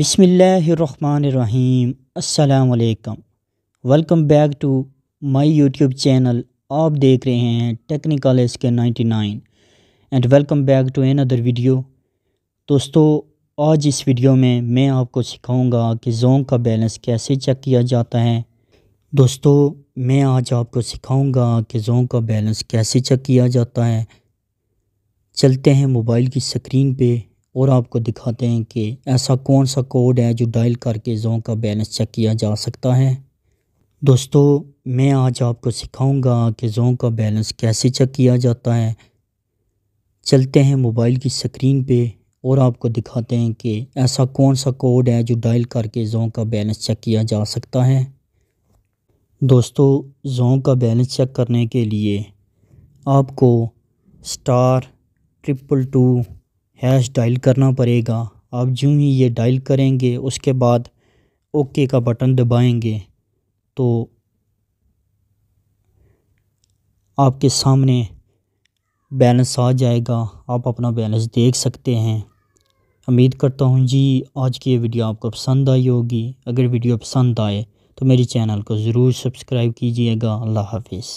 बिसमीम् अल्लाम welcome back to my YouTube channel आप देख रहे हैं technical S K ninety nine and welcome back to another video दोस्तों आज इस वीडियो में मैं आपको सिखाऊंगा कि जोंग का बैलेंस कैसे चेक किया जाता है दोस्तों मैं आज आपको सिखाऊंगा कि जोंग का बैलेंस कैसे चेक किया जाता है चलते हैं मोबाइल की स्क्रीन पे और आपको दिखाते हैं कि ऐसा कौन सा कोड है जो डायल करके ज़ो का बैलेंस चेक किया जा सकता है दोस्तों मैं आज आपको सिखाऊंगा कि ज़ो का बैलेंस कैसे चेक किया जाता है चलते हैं मोबाइल की स्क्रीन पे और आपको दिखाते हैं कि ऐसा कौन सा कोड है जो डायल करके ज़ो का बैलेंस चेक किया जा सकता है दोस्तों जो का बैलेंस चेक करने के लिए आपको star triple two hash dial करना पड़ेगा आप जूँ ही ये डायल करेंगे उसके बाद ओके का बटन दबाएंगे तो आपके सामने बैलेंस आ जाएगा आप अपना बैलेंस देख सकते हैं उम्मीद करता हूँ जी आज की ये वीडियो आपको पसंद आई होगी अगर वीडियो पसंद आए तो मेरे चैनल को ज़रूर सब्सक्राइब कीजिएगा अल्लाह हाफिज़